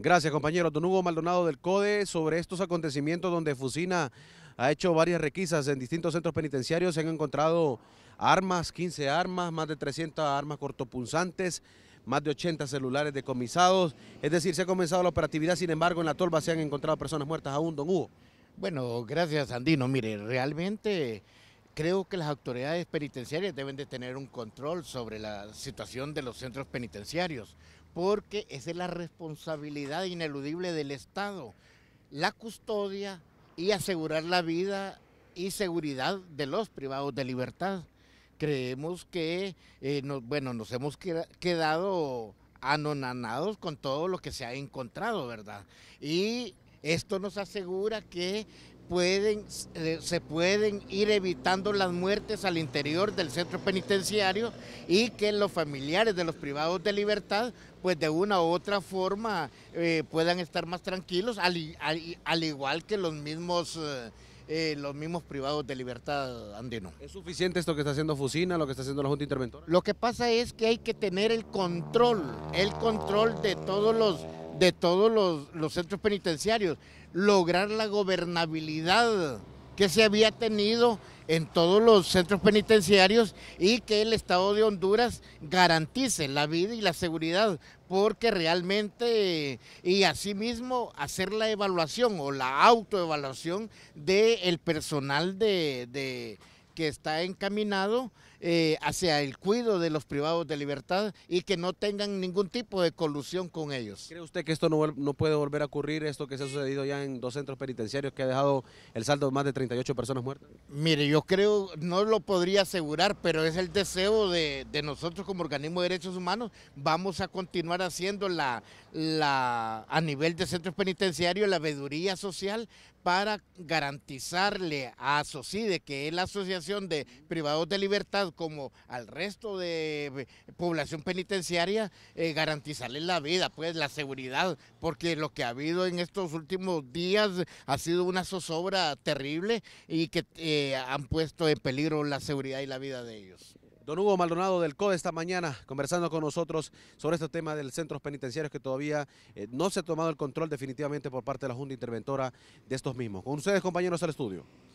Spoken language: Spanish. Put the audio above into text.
Gracias, compañero. Don Hugo Maldonado del CODE, sobre estos acontecimientos donde Fusina ha hecho varias requisas en distintos centros penitenciarios, se han encontrado armas, 15 armas, más de 300 armas cortopunzantes, más de 80 celulares decomisados. Es decir, se ha comenzado la operatividad, sin embargo, en la tolva se han encontrado personas muertas aún, don Hugo. Bueno, gracias, Andino. Mire, realmente creo que las autoridades penitenciarias deben de tener un control sobre la situación de los centros penitenciarios porque esa es la responsabilidad ineludible del Estado, la custodia y asegurar la vida y seguridad de los privados de libertad. Creemos que, eh, nos, bueno, nos hemos quedado anonanados con todo lo que se ha encontrado, ¿verdad? Y esto nos asegura que pueden, eh, se pueden ir evitando las muertes al interior del centro penitenciario y que los familiares de los privados de libertad pues de una u otra forma eh, puedan estar más tranquilos al, igual que los mismos... Eh, los mismos privados de libertad andino. ¿Es suficiente esto que está haciendo Fusina, lo que está haciendo la Junta Interventora? Lo que pasa es que hay que tener el control, el control de todos los de todos los, centros penitenciarios, lograr la gobernabilidad que se había tenido en todos los centros penitenciarios y que el Estado de Honduras garantice la vida y la seguridad, porque realmente, y asimismo hacer la evaluación o la autoevaluación del personal de que está encaminado eh, hacia el cuidado de los privados de libertad y que no tengan ningún tipo de colusión con ellos. ¿Cree usted que esto no, puede volver a ocurrir, esto que se ha sucedido ya en dos centros penitenciarios que ha dejado el saldo de más de 38 personas muertas? Mire, yo creo, no lo podría asegurar, pero es el deseo de, nosotros como organismo de derechos humanos, vamos a continuar haciendo la, a nivel de centros penitenciarios la veeduría social para garantizarle a SOCIDE, que es la asociación de privados de libertad como al resto de eh, población penitenciaria, eh, garantizarles la vida, pues la seguridad, porque lo que ha habido en estos últimos días ha sido una zozobra terrible y que eh, han puesto en peligro la seguridad y la vida de ellos. Don Hugo Maldonado del CODE esta mañana conversando con nosotros sobre este tema del centros penitenciarios que todavía no se ha tomado el control definitivamente por parte de la Junta Interventora de estos mismos. Con ustedes compañeros al estudio.